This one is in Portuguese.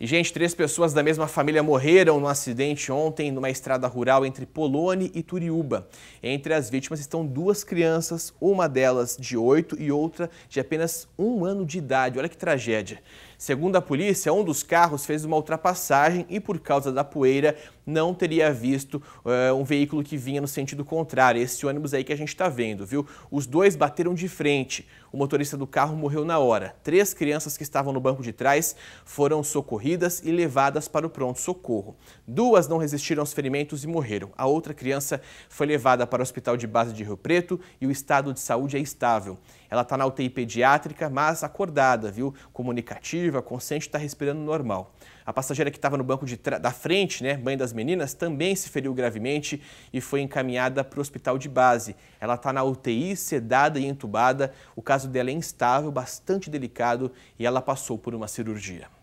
E, gente, três pessoas da mesma família morreram num acidente ontem numa estrada rural entre Polone e Turiúba. Entre as vítimas estão duas crianças, uma delas de oito e outra de apenas um ano de idade. Olha que tragédia. Segundo a polícia, um dos carros fez uma ultrapassagem e, por causa da poeira, não teria visto eh, um veículo que vinha no sentido contrário. Esse ônibus aí que a gente está vendo, viu? Os dois bateram de frente. O motorista do carro morreu na hora. Três crianças que estavam no banco de trás foram socorridas e levadas para o pronto-socorro. Duas não resistiram aos ferimentos e morreram. A outra criança foi levada para o hospital de base de Rio Preto e o estado de saúde é estável. Ela está na UTI pediátrica, mas acordada, viu? Comunicativa, consciente, está respirando normal. A passageira que estava no banco da frente, né, mãe das meninas, também se feriu gravemente e foi encaminhada para o hospital de base. Ela está na UTI, sedada e entubada. O caso dela é instável, bastante delicado e ela passou por uma cirurgia.